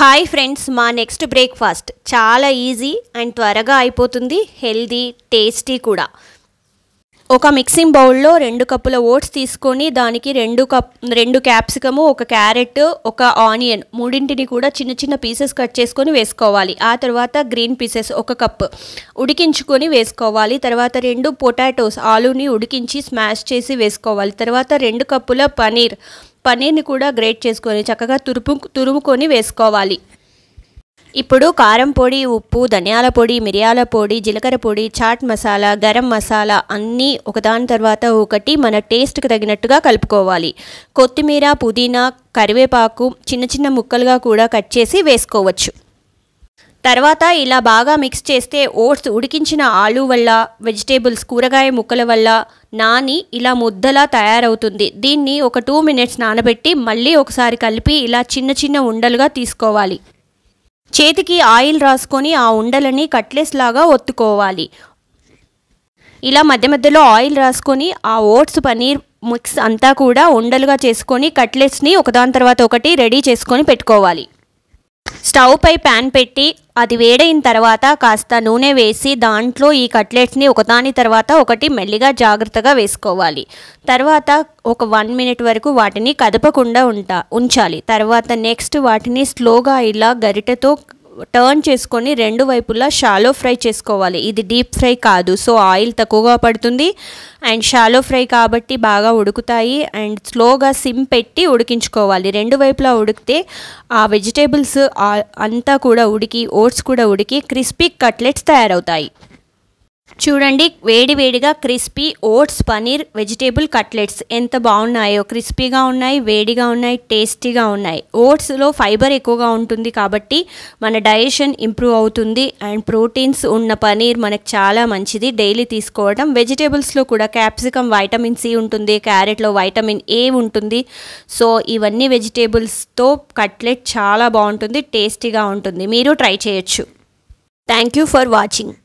hi friends మా next breakfast చాలా easy and త్వరగా అయిపోతుంది హెల్దీ టేస్టీ కూడా ఒక మిక్సింగ్ బౌల్లో రెండు కప్పుల ఓట్స్ తీసుకొని దానికి రెండు కప్ రెండు క్యాప్సికము ఒక క్యారెట్ ఒక ఆనియన్ మూడింటిని కూడా చిన్న చిన్న పీసెస్ కట్ చేసుకొని వేసుకోవాలి ఆ తర్వాత గ్రీన్ పీసెస్ ఒక కప్ ఉడికించుకొని వేసుకోవాలి తర్వాత రెండు పొటాటోస్ ఆలూని ఉడికించి స్మాష్ చేసి వేసుకోవాలి తర్వాత రెండు కప్పుల పనీర్ పన్నీర్ని కూడా గ్రేట్ చేసుకొని చక్కగా తురుపు తురుముకొని వేసుకోవాలి ఇప్పుడు కారం పొడి ఉప్పు ధనియాల పొడి మిరియాల పొడి జీలకర్ర పొడి చాట్ మసాలా గరం మసాలా అన్నీ ఒకదాని తర్వాత ఒకటి మన టేస్ట్కి తగినట్టుగా కలుపుకోవాలి కొత్తిమీర పుదీనా కరివేపాకు చిన్న చిన్న ముక్కలుగా కూడా కట్ చేసి వేసుకోవచ్చు తర్వాత ఇలా బాగా మిక్స్ చేస్తే ఓట్స్ ఉడికించిన ఆలు వల్ల వెజిటేబుల్స్ కూరగాయ ముక్కల వల్ల నాని ఇలా ముద్దలా తయారవుతుంది దీన్ని ఒక టూ మినిట్స్ నానబెట్టి మళ్ళీ ఒకసారి కలిపి ఇలా చిన్న చిన్న ఉండలుగా తీసుకోవాలి చేతికి ఆయిల్ రాసుకొని ఆ ఉండలని కట్లెస్ లాగా ఒత్తుకోవాలి ఇలా మధ్య మధ్యలో ఆయిల్ రాసుకొని ఆ ఓట్స్ పనీర్ మిక్స్ అంతా కూడా ఉండలుగా చేసుకొని కట్లెట్స్ని ఒకదాని తర్వాత ఒకటి రెడీ చేసుకొని పెట్టుకోవాలి స్టవ్ పై ప్యాన్ పెట్టి అది వేడైన తర్వాత కాస్త నూనె వేసి దాంట్లో ఈ కట్లెట్స్ని ఒకదాని తర్వాత ఒకటి మెల్లిగా జాగ్రత్తగా వేసుకోవాలి తర్వాత ఒక వన్ మినిట్ వరకు వాటిని కదపకుండా ఉంటా ఉంచాలి తర్వాత నెక్స్ట్ వాటిని స్లోగా ఇలా గరిటతో టర్న్ చేసుకొని రెండు వైపులా షాలో ఫ్రై చేసుకోవాలి ఇది డీప్ ఫ్రై కాదు సో ఆయిల్ తక్కువగా పడుతుంది అండ్ షాలో ఫ్రై కాబట్టి బాగా ఉడుకుతాయి అండ్ స్లోగా సిమ్ పెట్టి ఉడికించుకోవాలి రెండు వైపులా ఉడికితే ఆ వెజిటేబుల్స్ అంతా కూడా ఉడికి ఓట్స్ కూడా ఉడికి క్రిస్పీ కట్లెట్స్ తయారవుతాయి చూడండి వేడి వేడిగా crispy oats paneer vegetable cutlets ఎంత బాగున్నాయో క్రిస్పీగా ఉన్నాయి వేడిగా ఉన్నాయి టేస్టీగా ఉన్నాయి ఓట్స్లో ఫైబర్ ఎక్కువగా ఉంటుంది కాబట్టి మన డైజెషన్ ఇంప్రూవ్ అవుతుంది అండ్ ప్రోటీన్స్ ఉన్న పనీర్ మనకు చాలా మంచిది డైలీ తీసుకోవడం వెజిటేబుల్స్లో కూడా క్యాప్సికమ్ వైటమిన్ సి ఉంటుంది క్యారెట్లో వైటమిన్ ఏ ఉంటుంది సో ఇవన్నీ వెజిటేబుల్స్తో కట్లెట్ చాలా బాగుంటుంది టేస్టీగా ఉంటుంది మీరు ట్రై చేయొచ్చు థ్యాంక్ యూ ఫర్ వాచింగ్